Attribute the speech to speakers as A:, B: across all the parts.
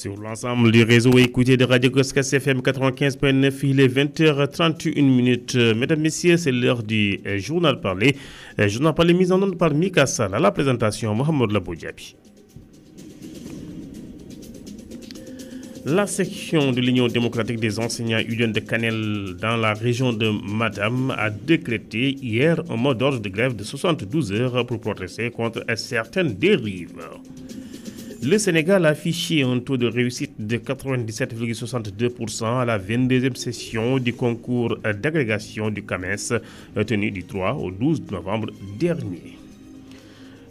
A: Sur l'ensemble du réseau, écouté de Radio Goscas FM 95.9, il est 20h31 Mesdames, Messieurs, c'est l'heure du euh, journal parlé. Euh, journal parlé mise en onde par Mika Sala. La présentation, Mohamed Laboudjabi. La section de l'Union démocratique des enseignants Union de Canel dans la région de Madame a décrété hier un mode d'ordre de grève de 72 heures pour protester contre certaines dérives. Le Sénégal a affiché un taux de réussite de 97,62% à la 22e session du concours d'agrégation du CAMES tenu du 3 au 12 novembre dernier.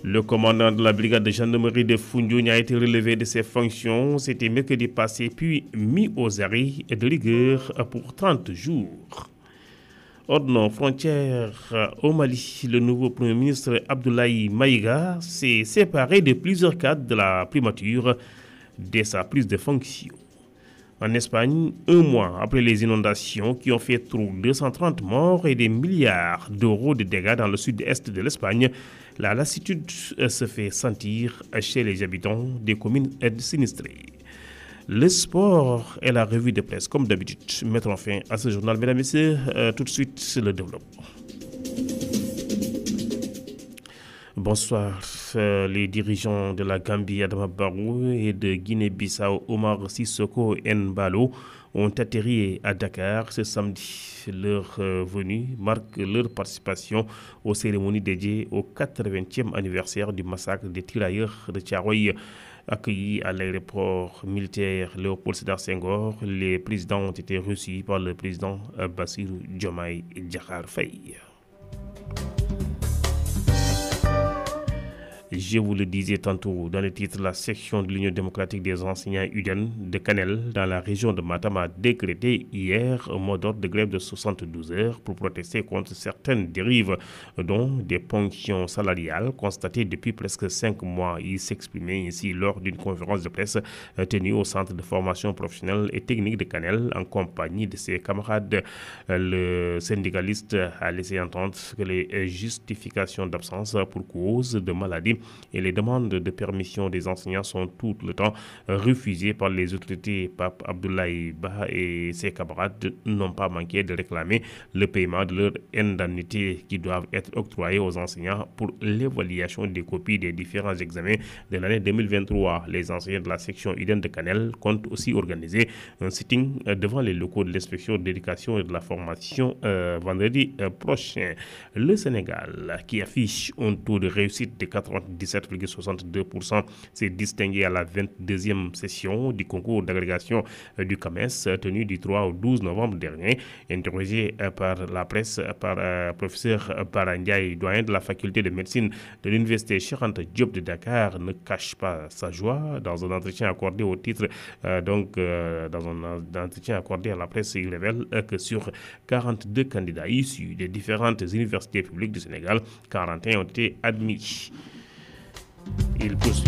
A: Le commandant de la brigade de gendarmerie de Foundiougne a été relevé de ses fonctions. C'était mercredi passé, puis mis aux arrêts de rigueur pour 30 jours. Ordre frontière euh, au Mali, le nouveau Premier ministre Abdoulaye Maïga s'est séparé de plusieurs cadres de la primature dès sa prise de fonction. En Espagne, un mois après les inondations qui ont fait trop 230 morts et des milliards d'euros de dégâts dans le sud-est de l'Espagne, la lassitude euh, se fait sentir chez les habitants des communes sinistrées. Le sport et la revue de presse, comme d'habitude, mettront fin à ce journal. Mesdames et Messieurs, euh, tout de suite, c'est le développement. Bonsoir. Euh, les dirigeants de la Gambie, Adama Barou, et de Guinée-Bissau, Omar Sissoko Nbalo, ont atterri à Dakar ce samedi. Leur euh, venue marque leur participation aux cérémonies dédiées au 80e anniversaire du massacre des tirailleurs de Tiaroye. Accueillis à l'aéroport militaire Léopold Sédar Senghor, les présidents ont été reçus par le président Bassirou Diomaye Diakhar Faye. Je vous le disais tantôt dans le titre, la section de l'Union démocratique des enseignants UDEN de Canel dans la région de Matam a décrété hier un mot d'ordre de grève de 72 heures pour protester contre certaines dérives, dont des ponctions salariales constatées depuis presque cinq mois. Il s'exprimait ici lors d'une conférence de presse tenue au centre de formation professionnelle et technique de Canel en compagnie de ses camarades. Le syndicaliste a laissé entendre que les justifications d'absence pour cause de maladie et les demandes de permission des enseignants sont tout le temps refusées par les autorités. Pape Abdoulaye Ba et ses camarades n'ont pas manqué de réclamer le paiement de leur indemnité qui doivent être octroyées aux enseignants pour l'évaluation des copies des différents examens de l'année 2023. Les enseignants de la section Iden de Canel comptent aussi organiser un sitting euh, devant les locaux de l'inspection d'éducation et de la formation euh, vendredi euh, prochain. Le Sénégal, qui affiche un taux de réussite de 80 17,62%. s'est distingué à la 22e session du concours d'agrégation euh, du CAMES euh, tenu du 3 au 12 novembre dernier. Interrogé euh, par la presse par le professeur Parandiaï, doyen de la faculté de médecine de l'université Charente Diop de Dakar, ne cache pas sa joie dans un entretien accordé au titre donc dans un entretien accordé à la presse, il révèle que sur 42 candidats issus des différentes universités publiques du Sénégal, 41 ont été admis. y el Pussy.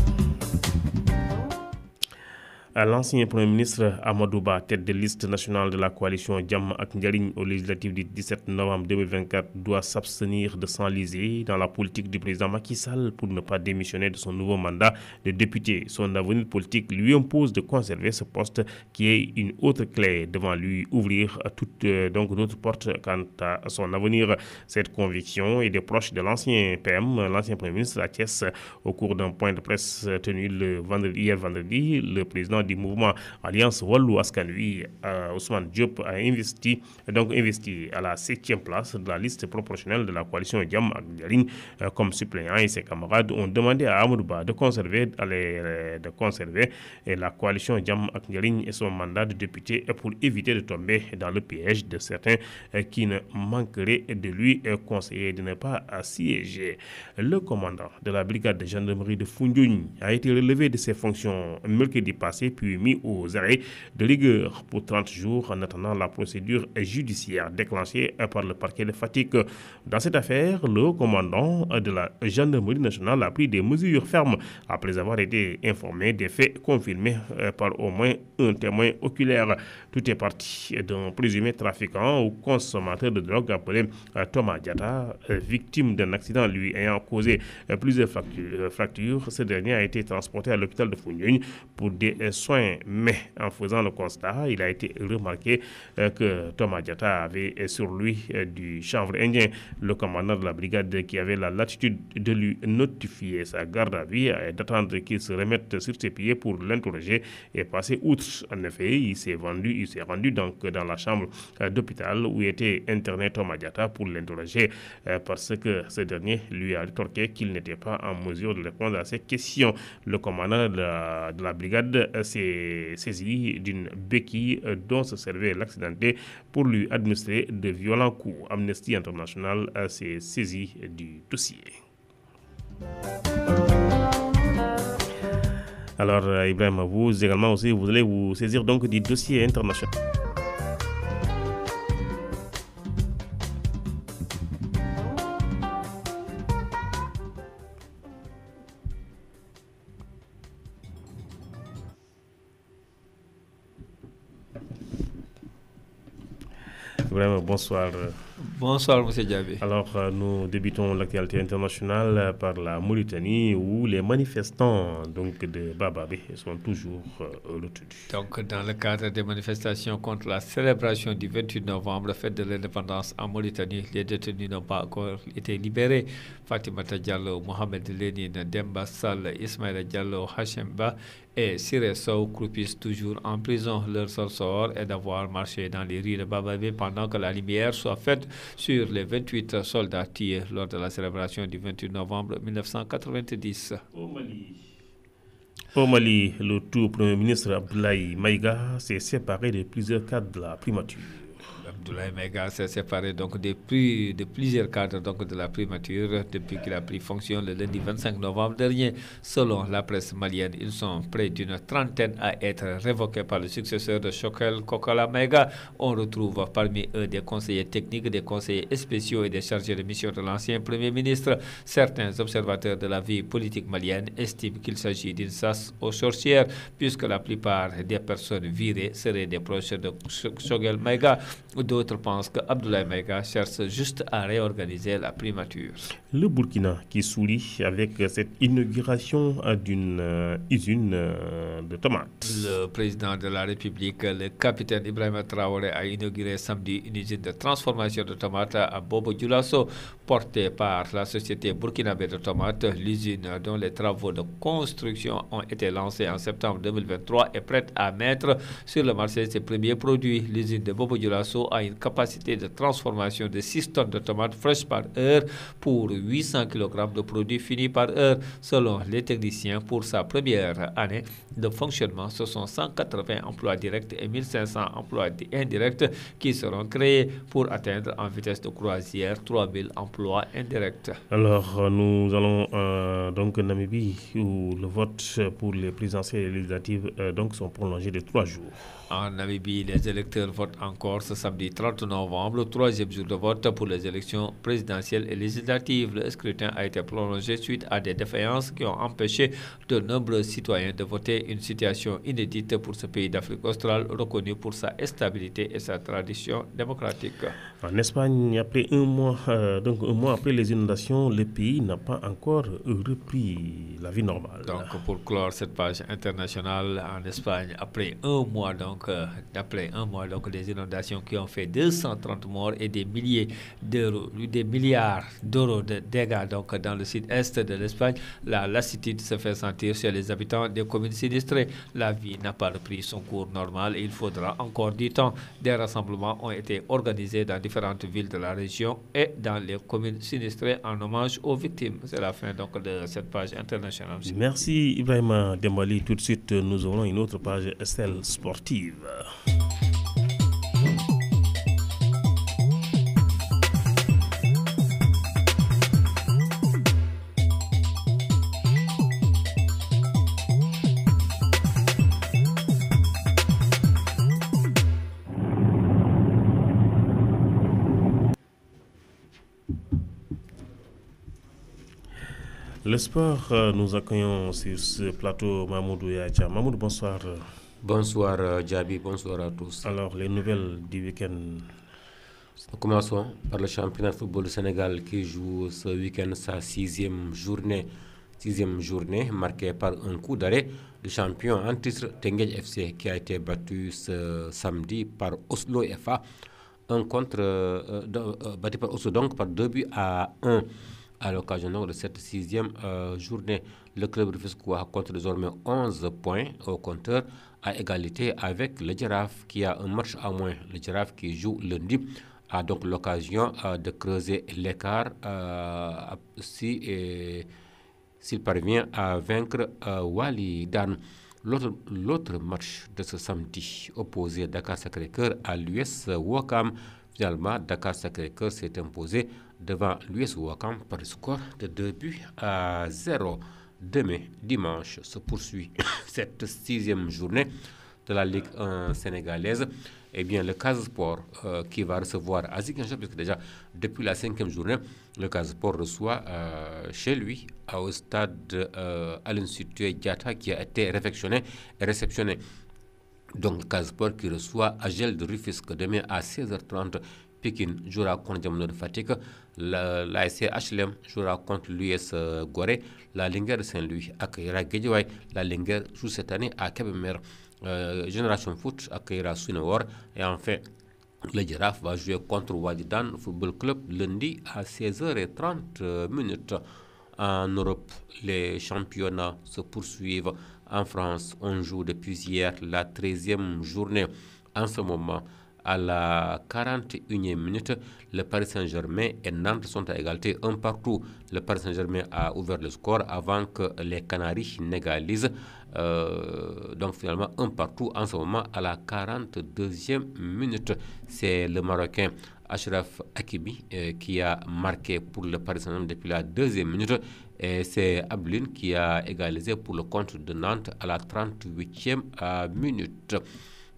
A: L'ancien Premier ministre Amadouba, tête de liste nationale de la coalition Djam ak au législatif du 17 novembre 2024, doit s'abstenir de s'enliser dans la politique du président Macky Sall pour ne pas démissionner de son nouveau mandat de député. Son avenir politique lui impose de conserver ce poste qui est une autre clé devant lui, ouvrir toutes euh, donc d'autres portes quant à son avenir. Cette conviction est des proches de l'ancien PM, l'ancien Premier ministre Athiès, au cours d'un point de presse tenu le vendredi, hier vendredi, le président du mouvement Alliance Wallou Askanui, euh, Ousmane Diop, a investi, donc investi à la 7e place de la liste proportionnelle de la coalition Diam Agnirin euh, comme suppléant et ses camarades ont demandé à Amourba de conserver, euh, de conserver la coalition Diam Agnirin et son mandat de député pour éviter de tomber dans le piège de certains qui ne manqueraient de lui conseiller de ne pas assiéger. Le commandant de la brigade de gendarmerie de Fundjoun a été relevé de ses fonctions mercredi passé puis mis aux arrêts de rigueur pour 30 jours en attendant la procédure judiciaire déclenchée par le parquet de Fatigue. Dans cette affaire, le commandant de la gendarmerie nationale a pris des mesures fermes après avoir été informé des faits confirmés euh, par au moins un témoin oculaire. Tout est parti d'un présumé trafiquant ou consommateur de drogue appelé euh, Thomas Diata, euh, victime d'un accident lui ayant causé plusieurs fractures. Ce dernier a été transporté à l'hôpital de Founioune pour des soins, mais en faisant le constat, il a été remarqué euh, que Thomas Diatta avait euh, sur lui euh, du chanvre indien. Le commandant de la brigade qui avait la latitude de lui notifier sa garde à vie et d'attendre qu'il se remette sur ses pieds pour l'interroger et passer outre. En effet, il s'est vendu, il s'est rendu donc dans la chambre d'hôpital où était interné Thomas Diatta pour l'interroger parce que ce dernier lui a rétorqué qu'il n'était pas en mesure de répondre à ses questions. Le commandant de la, de la brigade s'est saisi d'une béquille dont se servait l'accidenté pour lui administrer de violents coups. Amnesty International euh, s'est saisi du dossier. Alors, euh, Ibrahim, vous également aussi, vous allez vous saisir donc du dossier international. Obrigado. bonsoir. Bonsoir, M. Diaby. Alors, euh, nous débutons l'actualité internationale euh, par la Mauritanie où les manifestants donc, de Bababé sont toujours euh,
B: Donc, dans le cadre des manifestations contre la célébration du 28 novembre, fête de l'indépendance en Mauritanie, les détenus n'ont pas encore été libérés. Fatima Diallo, Mohamed Lénine, Demba Sall, Ismaïla Diallo, Hachemba et Siré Sow croupissent toujours en prison. Leur seul sort est d'avoir marché dans les rues de Bababé pendant que la lumière soit faite sur les 28 soldats tirés lors de la célébration du 28 novembre 1990.
A: Au Mali. le tout Premier ministre Abdoulaye Maïga
B: s'est séparé de plusieurs cadres de la primature. Abdoulaye Mega s'est séparé donc des plus, de plusieurs cadres donc de la primature depuis qu'il a pris fonction le lundi 25 novembre dernier. Selon la presse malienne, ils sont près d'une trentaine à être révoqués par le successeur de Chokel Kokola Mega. On retrouve parmi eux des conseillers techniques, des conseillers spéciaux et des chargés de mission de l'ancien Premier ministre. Certains observateurs de la vie politique malienne estiment qu'il s'agit d'une sas aux sorcières puisque la plupart des personnes virées seraient des proches de Chokel Mega. D'autres pensent que Abdoulaye cherche juste à réorganiser la primature.
A: Le Burkina qui sourit avec cette inauguration d'une euh, usine euh, de tomates.
B: Le président de la République, le capitaine Ibrahim Traoré, a inauguré samedi une usine de transformation de tomates à Bobo Dioulasso, portée par la société burkinabé de tomates. L'usine dont les travaux de construction ont été lancés en septembre 2023 est prête à mettre sur le marché ses premiers produits. L'usine de Bobo Dioulasso a une capacité de transformation de 6 tonnes de tomates fraîches par heure pour 800 kg de produits finis par heure. Selon les techniciens, pour sa première année de fonctionnement, ce sont 180 emplois directs et 1500 emplois indirects qui seront créés pour atteindre en vitesse de croisière 3000 emplois indirects. Alors,
A: nous allons euh, donc en Namibie
B: où le vote pour les présidentielles législatives euh, donc sont prolongés de trois jours. En Namibie, les électeurs votent encore ce du 30 novembre, le troisième jour de vote pour les élections présidentielles et législatives. Le scrutin a été prolongé suite à des défaillances qui ont empêché de nombreux citoyens de voter. Une situation inédite pour ce pays d'Afrique australe, reconnu pour sa stabilité et sa tradition démocratique.
A: En Espagne, après un mois, euh, donc un mois après les inondations, le pays n'a pas encore repris
B: la vie normale. Donc, pour clore cette page internationale en Espagne, après un mois, donc, euh, d'après un mois, donc, les inondations qui ont ont fait 230 morts et des milliers d'euros, des milliards d'euros de dégâts donc dans le sud-est de l'Espagne. La lassitude se fait sentir sur les habitants des communes sinistrées. La vie n'a pas repris son cours normal et il faudra encore du temps. Des rassemblements ont été organisés dans différentes villes de la région et dans les communes sinistrées en hommage aux victimes. C'est la fin donc de cette page internationale.
A: Merci Ibrahima Dembali. Tout de suite, nous aurons une autre page celle sportive. Le euh, nous accueillons sur ce plateau Mahmoud Yacha. Mahmoud, bonsoir. Bonsoir euh, Djabi, bonsoir à tous. Alors, les nouvelles du week-end Commençons par le championnat
C: de football du Sénégal qui joue ce week-end sa sixième journée. Sixième journée marquée par un coup d'arrêt du champion en titre FC qui a été battu ce samedi par Oslo FA. Un contre, euh, battu par Oslo donc par 2 buts à 1 à l'occasion de cette sixième euh, journée. Le club de a compte désormais 11 points au compteur à égalité avec le Giraffe qui a un match à moins. Le Giraffe qui joue lundi a donc l'occasion euh, de creuser l'écart euh, s'il parvient à vaincre Wali Dan. L'autre match de ce samedi opposé Dakar Sacré-Cœur à l'US Wakam. Finalement, Dakar Sacré-Cœur s'est imposé devant l'US Wakam par score de 2 buts à 0. Demain, dimanche, se poursuit cette sixième journée de la Ligue 1 sénégalaise. Eh bien, le Casseport euh, qui va recevoir parce puisque déjà depuis la cinquième journée, le Casseport reçoit euh, chez lui, au stade à euh, l'Institut Diata, qui a été réfectionné et réceptionné. Donc, le Casseport qui reçoit Agel de Rufisque demain à 16h30 Pékin jouera contre Diamond de Fatigue. l'ASC jouera contre l'US Gorée, la Linguère de Saint-Louis accueillera Guédiouaï, la Linguère joue cette année à Kébémer, euh, Génération Foot accueillera Sunewar et enfin le Giraffe va jouer contre Wadidan Football Club lundi à 16h30 minutes. En Europe, les championnats se poursuivent. En France, on joue depuis hier la 13e journée. En ce moment, à la 41e minute, le Paris Saint-Germain et Nantes sont à égalité un partout. Le Paris Saint-Germain a ouvert le score avant que les Canaries n'égalisent. Euh, donc finalement un partout en ce moment à la 42e minute. C'est le Marocain Ashraf Akibi euh, qui a marqué pour le Paris Saint-Germain depuis la deuxième minute. Et c'est Ablin qui a égalisé pour le compte de Nantes à la 38e euh, minute.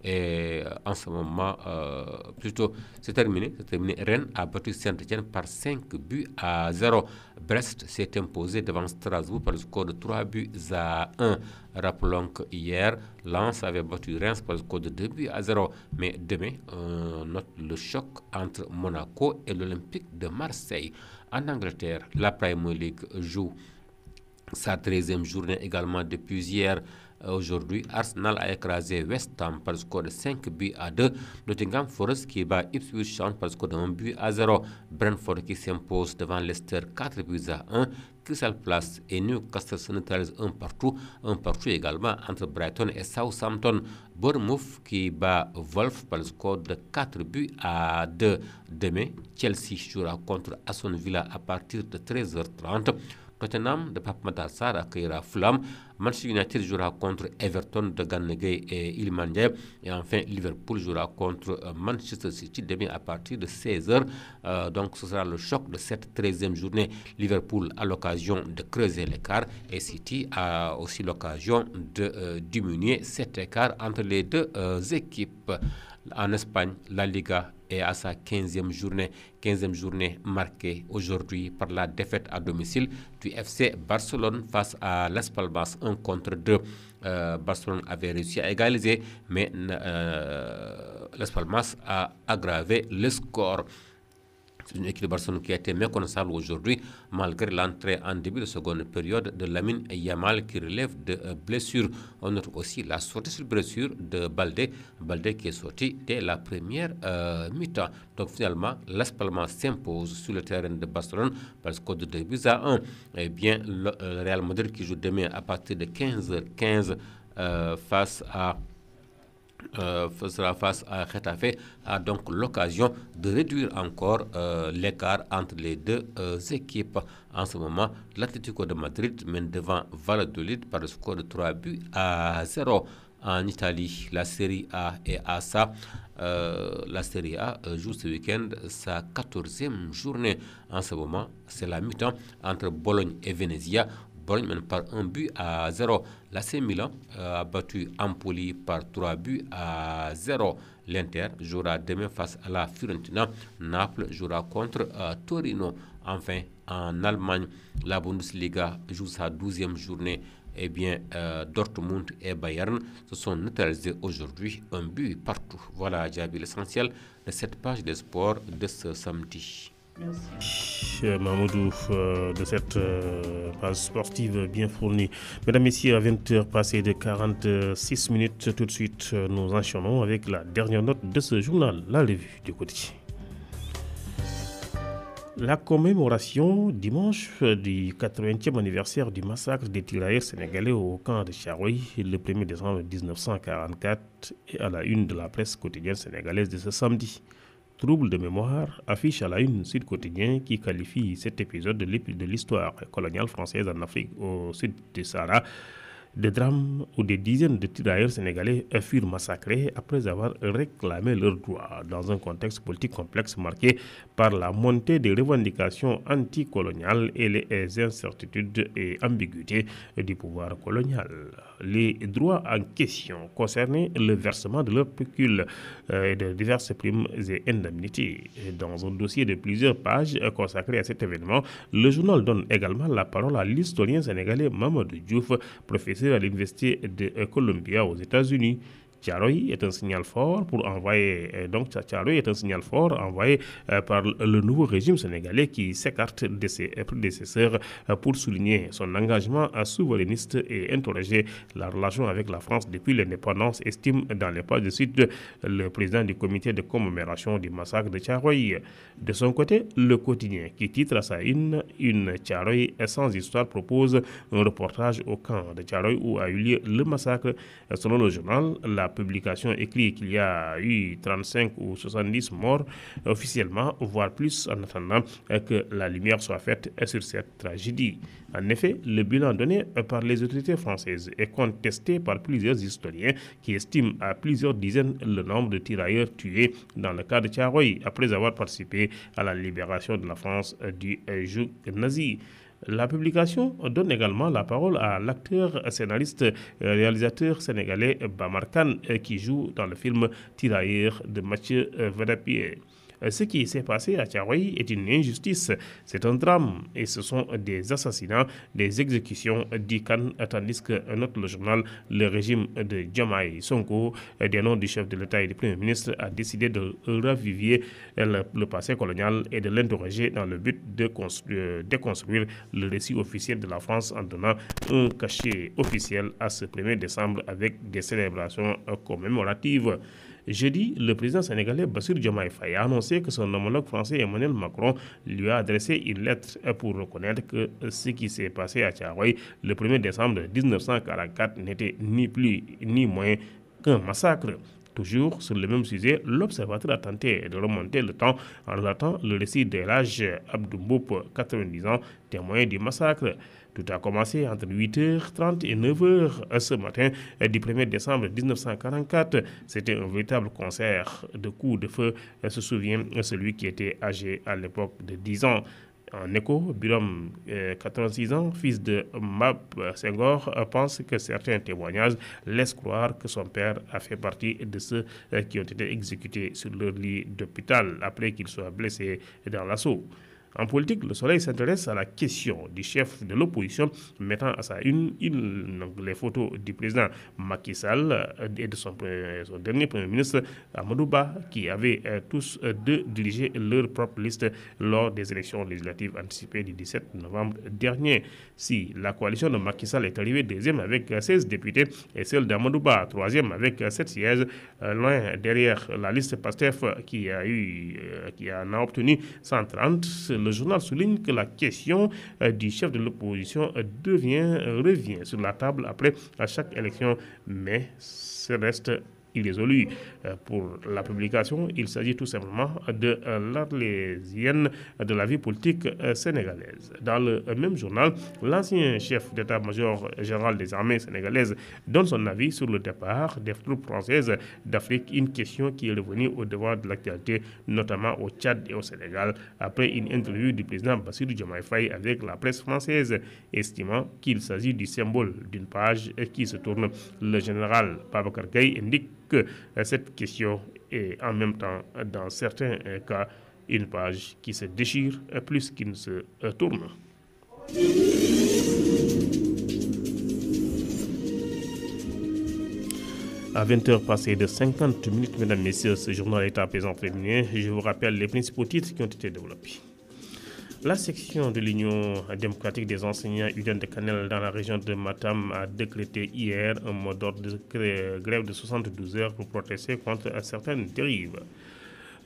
C: Et euh, en ce moment, euh, plutôt, c'est terminé, c'est terminé. Rennes a battu Saint-Etienne par 5 buts à 0. Brest s'est imposé devant Strasbourg par le score de 3 buts à 1. Rappelons que hier, Lens avait battu Rennes par le score de 2 buts à 0. Mais demain, on note le choc entre Monaco et l'Olympique de Marseille. En Angleterre, la Premier League joue sa 13e journée également depuis hier. Aujourd'hui, Arsenal a écrasé West Ham par le score de 5 buts à 2. Nottingham Forest qui bat Ipswich Town par le score de 1 but à 0. Brentford qui s'impose devant Leicester 4 buts à 1. Crystal Place et Newcastle Central un partout, un partout également entre Brighton et Southampton. Bournemouth qui bat Wolf par le score de 4 buts à 2. Demain, Chelsea jouera contre Aston Villa à partir de 13h30. Tottenham de Pape Madassar accueillera Flamme, Manchester United jouera contre Everton de et Ilmanje. Et enfin, Liverpool jouera contre euh, Manchester City demain à partir de 16h. Euh, donc, ce sera le choc de cette 13e journée. Liverpool a l'occasion de creuser l'écart et City a aussi l'occasion de euh, diminuer cet écart entre les deux équipes en Espagne, la Liga est à sa 15e journée. 15e journée marquée aujourd'hui par la défaite à domicile du FC Barcelone face à l'Espalmas. Palmas 1 contre 2. Euh, Barcelone avait réussi à égaliser, mais euh, a aggravé le score. C'est une équipe Barcelone qui a été méconnaissable aujourd'hui, malgré l'entrée en début de seconde période de Lamine Yamal qui relève de euh, blessures. On note aussi la sortie sur blessure de Baldé, Baldé qui est sorti dès la première euh, mi-temps. Donc finalement, l'espalement s'impose sur le terrain de Barcelone parce que de 2 à 1, eh bien, le, euh, Real Madrid qui joue demain à partir de 15h15 face à sera euh, face à Getafe a donc l'occasion de réduire encore euh, l'écart entre les deux euh, équipes. En ce moment, l'Atlético de Madrid mène devant Valladolid par le score de 3 buts à 0 en Italie. La Série A et à Euh, la Série A joue ce week-end sa 14e journée. En ce moment, c'est la mi-temps entre Bologne et Venezia Bologne par un but à 0. La Milan euh, a battu Ampoli par trois buts à zéro. L'Inter jouera demain face à la Fiorentina. Naples jouera contre euh, Torino. Enfin, en Allemagne, la Bundesliga joue sa douzième journée. Eh bien, euh, Dortmund et Bayern se sont neutralisés aujourd'hui, un but partout. Voilà, Djabi, l'essentiel de cette page des sports de ce samedi.
A: Merci. Euh, Mamoudou euh, de cette euh, page sportive bien fournie. Mesdames, Messieurs, à 20h passées de 46 minutes, tout de suite, nous enchaînons avec la dernière note de ce journal, la revue du quotidien. La commémoration dimanche du 80e anniversaire du massacre des tirailleurs sénégalais au camp de Charoui, le 1er décembre 1944 est à la une de la presse quotidienne sénégalaise de ce samedi trouble de mémoire affiche à la une site Quotidien qui qualifie cet épisode de l'histoire coloniale française en Afrique au sud du Sahara des drames où des dizaines de tirailleurs sénégalais furent massacrés après avoir réclamé leurs droits dans un contexte politique complexe marqué par la montée des revendications anticoloniales et les incertitudes et ambiguïtés du pouvoir colonial. Les droits en question concernaient le versement de leurs pécules euh, et de diverses primes et indemnités. Dans un dossier de plusieurs pages consacré à cet événement, le journal donne également la parole à l'historien sénégalais Mamadou Diouf, professeur à l'Université de Columbia aux États-Unis Tcharoy est un signal fort pour envoyer, euh, donc est un signal fort envoyé euh, par le nouveau régime sénégalais qui s'écarte de ses euh, prédécesseurs pour souligner son engagement à souverainiste et interroger la relation avec la France depuis l'indépendance, estime dans les pages de suite le président du comité de commémoration du massacre de Tcharoy. De son côté, le quotidien qui titre à sa une, une sans histoire propose un reportage au camp de Tcharoy où a eu lieu le massacre. Selon le journal, la publication écrit qu'il y a eu 35 ou 70 morts officiellement, voire plus, en attendant que la lumière soit faite sur cette tragédie. En effet, le bilan donné par les autorités françaises est contesté par plusieurs historiens qui estiment à plusieurs dizaines le nombre de tirailleurs tués dans le cas de Tiaroy après avoir participé à la libération de la France du joug nazi. La publication donne également la parole à l'acteur, scénariste, réalisateur sénégalais Bamartan, euh, qui joue dans le film Tirailleurs de Mathieu euh, Vadapierre. Euh, ce qui s'est passé à Tiaroy est une injustice, c'est un drame et ce sont des assassinats, des exécutions d'Ikan, tandis que note le journal le régime de Jamaï Sonko, euh, des noms du chef de l'État et du Premier ministre, a décidé de ravivier euh, le, le passé colonial et de l'interroger dans le but de déconstruire le récit officiel de la France en donnant un cachet officiel à ce 1er décembre avec des célébrations commémoratives. Jeudi, le président sénégalais Bassir Diomaye Faye a annoncé que son homologue français Emmanuel Macron lui a adressé une lettre pour reconnaître que ce qui s'est passé à Tiaroy le 1er décembre 1944 n'était ni plus ni moins qu'un massacre. Toujours sur le même sujet, l'observateur a tenté de remonter le temps en relatant le récit de l'âge Abdou 90 ans, témoin du massacre. Tout a commencé entre 8h30 et 9h ce matin du 1er décembre 1944. C'était un véritable concert de coups de feu, se souvient celui qui était âgé à l'époque de 10 ans en écho, Biram, 86 euh, ans, fils de Mab Senghor, pense que certains témoignages laissent croire que son père a fait partie de ceux euh, qui ont été exécutés sur leur lit d'hôpital après qu'il soit blessé dans l'assaut. En politique, le soleil s'intéresse à la question du chef de l'opposition, mettant à sa une, les photos du président Macky Sall euh, et de son, dernier premier ministre Amadouba, qui avaient euh, tous euh, deux dirigé leur propre liste lors des élections législatives anticipées du 17 novembre dernier. Si la coalition de Macky Sall est arrivée deuxième avec 16 députés et celle d'Amadouba troisième avec 7 sièges, loin derrière la liste PASTEF qui a eu qui en a obtenu 130, le journal souligne que la question euh, du chef de l'opposition euh, euh, revient sur la table après chaque élection, mais ce reste il irrésolu. Euh, pour la publication, il s'agit tout simplement de euh, l'arlésienne de la vie politique euh, sénégalaise. Dans le même journal, l'ancien chef d'état-major général des armées sénégalaises donne son avis sur le départ des troupes françaises d'Afrique, une question qui est revenue au devoir de l'actualité, notamment au Tchad et au Sénégal, après une interview du président Bassirou Diomaye Faye avec la presse française, estimant qu'il s'agit du symbole d'une page qui se tourne. Le général Babacar Gaye indique euh, cette question est en même temps, euh, dans certains euh, cas, une page qui se déchire plus qu'une ne se tourne. À 20h passées de 50 minutes, mesdames, messieurs, ce journal est à présent féminin. Je vous rappelle les principaux titres qui ont été développés. La section de l'Union démocratique des enseignants Uden de Canel dans la région de Matam a décrété hier un mode d'ordre de grève de 72 heures pour protester contre certaines dérives.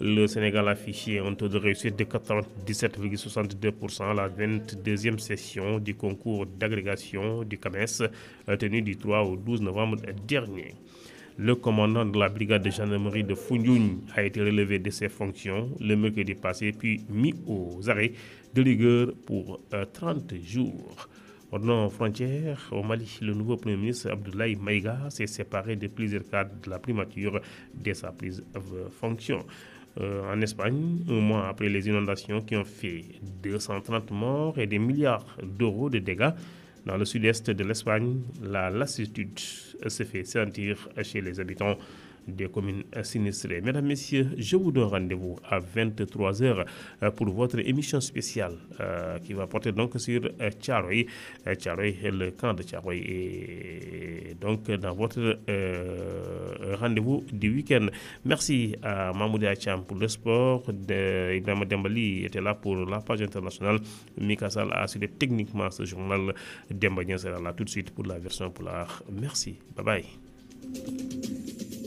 A: Le Sénégal a affiché un taux de réussite de 97,62% à la 22e session du concours d'agrégation du CAMES tenu du 3 au 12 novembre dernier. Le commandant de la brigade de gendarmerie de Founioun a été relevé de ses fonctions le mercredi passé, puis mis aux arrêts de rigueur pour 30 euh, jours. la frontières, au Mali, le nouveau Premier ministre Abdoulaye Maïga s'est séparé de plusieurs cadres de la primature dès sa prise de fonction. Euh, en Espagne, un mois après les inondations qui ont fait 230 morts et des milliards d'euros de dégâts, dans le sud-est de l'Espagne, la lassitude se fait sentir chez les habitants des communes sinistrées. Mesdames, Messieurs, je vous donne rendez-vous à 23h euh, pour votre émission spéciale euh, qui va porter donc sur euh, Tcharoui, le camp de Tcharoui. Et donc, dans votre rendez-vous du week-end. Merci à Mahmoud Cham pour le sport. Ibrahim Dembali était là pour la page internationale. Mika Sal a assuré techniquement ce journal. Dembadien sera là tout de suite pour la version polar Merci. Bye bye.